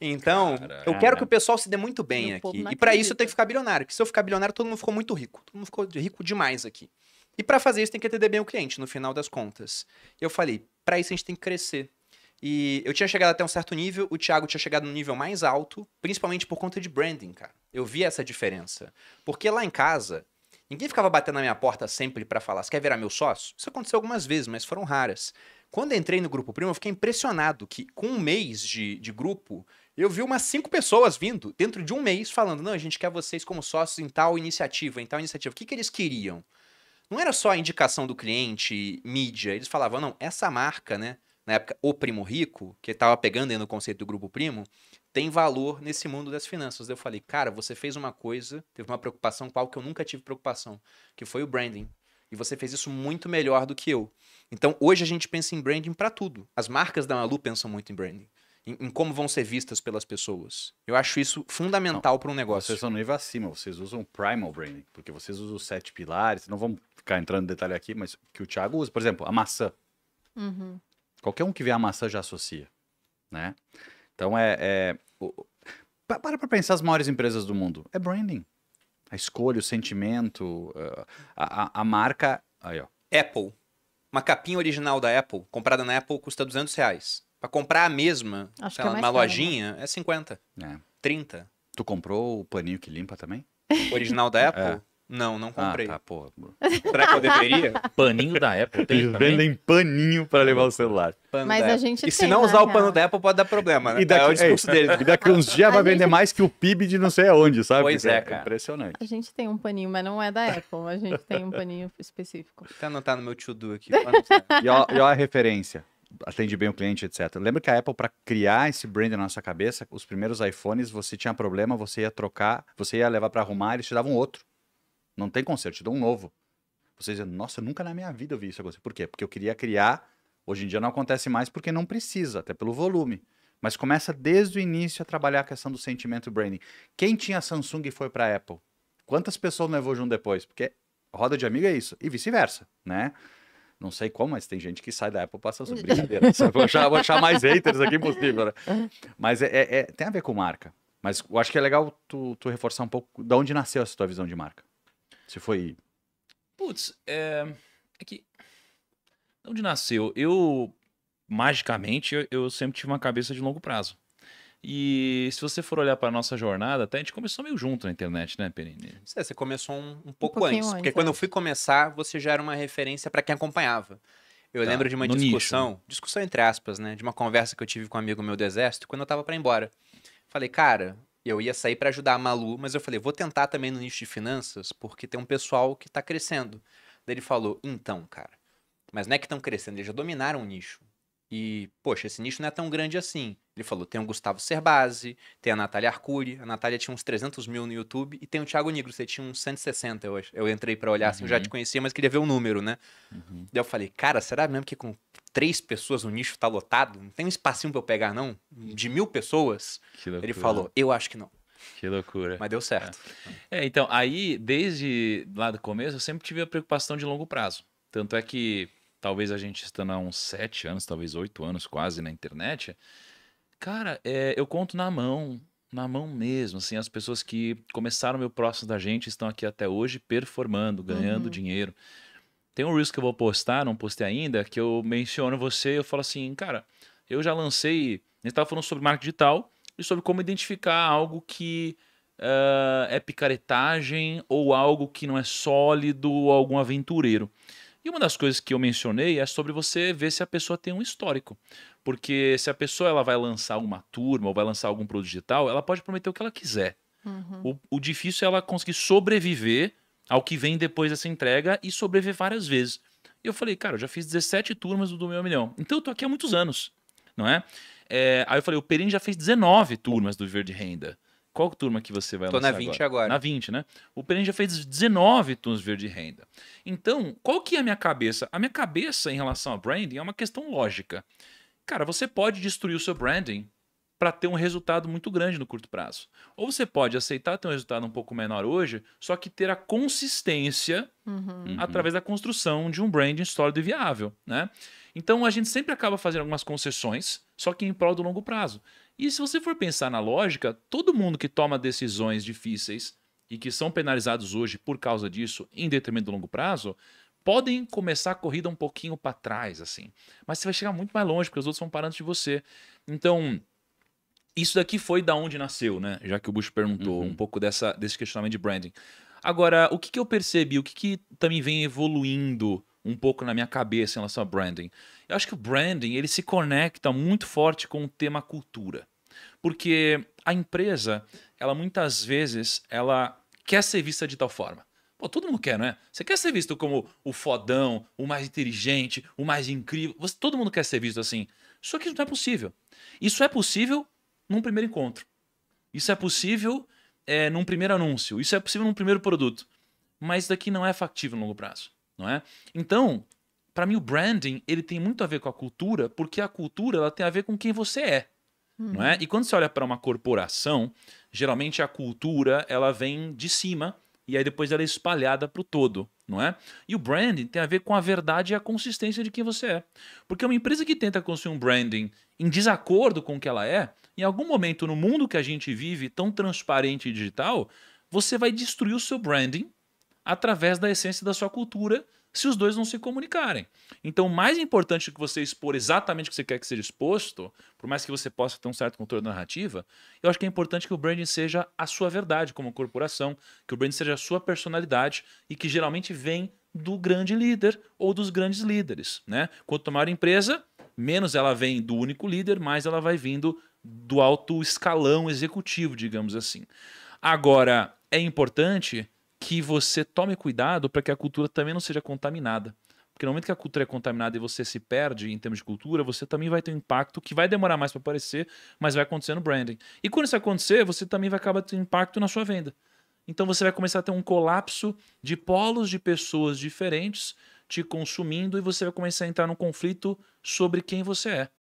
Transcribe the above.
Então, eu quero que o pessoal se dê muito bem aqui. E para isso eu tenho que ficar bilionário. Porque se eu ficar bilionário, todo mundo ficou muito rico. Todo mundo ficou rico demais aqui. E para fazer isso, tem que atender bem o cliente, no final das contas. Eu falei, para isso a gente tem que crescer. E eu tinha chegado até um certo nível, o Thiago tinha chegado no nível mais alto, principalmente por conta de branding, cara. Eu vi essa diferença. Porque lá em casa, ninguém ficava batendo na minha porta sempre para falar: "Você quer virar meu sócio?". Isso aconteceu algumas vezes, mas foram raras. Quando entrei no grupo Primo, eu fiquei impressionado que com um mês de, de grupo, eu vi umas cinco pessoas vindo dentro de um mês falando: não, a gente quer vocês como sócios em tal iniciativa, em tal iniciativa. O que, que eles queriam? Não era só a indicação do cliente, mídia. Eles falavam: não, essa marca, né? Na época, o Primo Rico, que estava pegando aí no conceito do Grupo Primo, tem valor nesse mundo das finanças. Eu falei: cara, você fez uma coisa, teve uma preocupação qual que eu nunca tive preocupação, que foi o branding. E você fez isso muito melhor do que eu. Então, hoje a gente pensa em branding para tudo. As marcas da Malu pensam muito em branding em, em, como vão ser vistas pelas pessoas. Eu acho isso fundamental para um negócio. Vocês são no nível acima, vocês usam primal branding, porque vocês usam os sete pilares, não vamos ficar entrando em detalhe aqui, mas que o Thiago usa, por exemplo, a maçã. Uhum. Qualquer um que vê a maçã já associa, né? Então é, é o, para para pensar as maiores empresas do mundo, é branding. A escolha, o sentimento, ah, a, a, a marca. Aí, ó. Apple. Uma capinha original da Apple, comprada na Apple, custa 200 reais. Pra comprar a mesma Acho sei é lá, né? é numa lojinha, né? é 50. É. 30. Tu comprou o paninho que limpa também? O original da é. Apple? É. Não, não ah, comprei. Ah, tá, porra. Será que eu deveria? Paninho da Apple. Eles vendem paninho para levar o celular. Pano Mas a gente E se tem, não usar o pano da Apple, pode dar problema, né? E daqui, é o é discurso é E daqui uns dias vai gente... vender mais que o PIB de não sei aonde, sabe? Pois é, cara. É impressionante. A gente tem um paninho, mas não é da Apple. A gente tem um paninho específico. Tá anotar no meu to-do aqui. E olha a referência atende bem o cliente, etc. Lembra que a Apple, para criar esse brand na nossa cabeça, os primeiros iPhones, você tinha problema, você ia trocar, você ia levar para arrumar, eles te davam outro. Não tem conserto, te dão um novo. Você dizia, nossa, nunca na minha vida eu vi isso acontecer. Por quê? Porque eu queria criar, hoje em dia não acontece mais porque não precisa, até pelo volume. Mas começa desde o início a trabalhar a questão do sentimento branding. Quem tinha Samsung e foi para Apple? Quantas pessoas levou junto depois? Porque roda de amigo é isso. E vice-versa, né? Não sei como, mas tem gente que sai da Apple passando essa brincadeira. vou, achar, vou achar mais haters aqui impossível, né? Mas é, é, é, tem a ver com marca. Mas eu acho que é legal tu, tu reforçar um pouco de onde nasceu essa tua visão de marca. Se foi. Putz, é. É que. De onde nasceu? Eu, magicamente, eu, eu sempre tive uma cabeça de longo prazo. E se você for olhar para nossa jornada, até a gente começou meio junto na internet, né, Perini? Você, é, você começou um, um pouco um antes, antes, porque é. quando eu fui começar, você já era uma referência para quem acompanhava. Eu tá, lembro de uma discussão, nicho. Né? discussão entre aspas, né, de uma conversa que eu tive com um amigo meu do exército quando eu tava para ir embora. Falei, cara, eu ia sair para ajudar a Malu, mas eu falei, vou tentar também no nicho de finanças, porque tem um pessoal que tá crescendo. Daí ele falou, então, cara, mas não é que estão crescendo, eles já dominaram o nicho. E, poxa, esse nicho não é tão grande assim. Ele falou: tem o Gustavo Cerbasi, tem a Natália Arcuri, a Natália tinha uns 300 mil no YouTube, e tem o Thiago Negro, você tinha uns 160, eu Eu entrei para olhar assim, eu já uhum. te conhecia, mas queria ver o número, né? Uhum. Daí eu falei: cara, será mesmo que com três pessoas o nicho tá lotado? Não tem um espacinho pra eu pegar, não? De mil pessoas? Ele falou: eu acho que não. Que loucura. Mas deu certo. É. é, então, aí, desde lá do começo, eu sempre tive a preocupação de longo prazo. Tanto é que talvez a gente estando há uns sete anos, talvez oito anos quase na internet, cara, é, eu conto na mão, na mão mesmo, assim, as pessoas que começaram meu próximo da gente estão aqui até hoje performando, ganhando uhum. dinheiro. Tem um risco que eu vou postar, não postei ainda, que eu menciono você eu falo assim, cara, eu já lancei, a gente estava falando sobre marketing digital e sobre como identificar algo que uh, é picaretagem ou algo que não é sólido ou algum aventureiro uma das coisas que eu mencionei é sobre você ver se a pessoa tem um histórico. Porque se a pessoa ela vai lançar uma turma ou vai lançar algum produto digital, ela pode prometer o que ela quiser. Uhum. O, o difícil é ela conseguir sobreviver ao que vem depois dessa entrega e sobreviver várias vezes. E eu falei, cara, eu já fiz 17 turmas do Meu Milhão. Então eu tô aqui há muitos anos, não é? é aí eu falei, o Perini já fez 19 turmas do Viver de Renda. Qual turma que você vai Tô lançar? Tô na 20 agora? agora? Na 20, né? O Perenni já fez 19 tons verde renda. Então, qual que é a minha cabeça? A minha cabeça em relação ao branding é uma questão lógica. Cara, você pode destruir o seu branding para ter um resultado muito grande no curto prazo. Ou você pode aceitar ter um resultado um pouco menor hoje, só que ter a consistência uhum. uhum. através da construção de um branding sólido e viável, né? Então a gente sempre acaba fazendo algumas concessões, só que em prol do longo prazo. E se você for pensar na lógica, todo mundo que toma decisões difíceis e que são penalizados hoje por causa disso em determinado longo prazo, podem começar a corrida um pouquinho para trás, assim. Mas você vai chegar muito mais longe, porque os outros vão parando de você. Então, isso daqui foi da onde nasceu, né? Já que o Bush perguntou uhum. um pouco dessa, desse questionamento de branding. Agora, o que, que eu percebi, o que, que também vem evoluindo um pouco na minha cabeça em relação ao branding. Eu acho que o branding ele se conecta muito forte com o tema cultura, porque a empresa ela muitas vezes ela quer ser vista de tal forma. Pô, todo mundo quer, não é? Você quer ser visto como o fodão, o mais inteligente, o mais incrível. Você, todo mundo quer ser visto assim. Só que isso não é possível. Isso é possível num primeiro encontro. Isso é possível é, num primeiro anúncio. Isso é possível num primeiro produto. Mas isso daqui não é factível no longo prazo não é? Então, para mim o branding, ele tem muito a ver com a cultura, porque a cultura ela tem a ver com quem você é. Hum. Não é? Uhum. E quando você olha para uma corporação, geralmente a cultura ela vem de cima e aí depois ela é espalhada para o todo, não é? E o branding tem a ver com a verdade e a consistência de quem você é. Porque uma empresa que tenta construir um branding em desacordo com o que ela é, em algum momento no mundo que a gente vive tão transparente e digital, você vai destruir o seu branding através da essência da sua cultura se os dois não se comunicarem. Então, mais importante do que você expor exatamente o que você quer que seja exposto, por mais que você possa ter um certo controle da narrativa, eu acho que é importante que o branding seja a sua verdade como corporação, que o branding seja a sua personalidade e que geralmente vem do grande líder ou dos grandes líderes, né? Quanto maior a empresa, menos ela vem do único líder, mais ela vai vindo do alto escalão executivo, digamos assim. Agora, é importante que você tome cuidado para que a cultura também não seja contaminada. Porque no momento que a cultura é contaminada e você se perde em termos de cultura, você também vai ter um impacto que vai demorar mais para aparecer, mas vai acontecer no branding. E quando isso acontecer, você também vai acabar tendo impacto na sua venda. Então você vai começar a ter um colapso de polos de pessoas diferentes te consumindo e você vai começar a entrar num conflito sobre quem você é.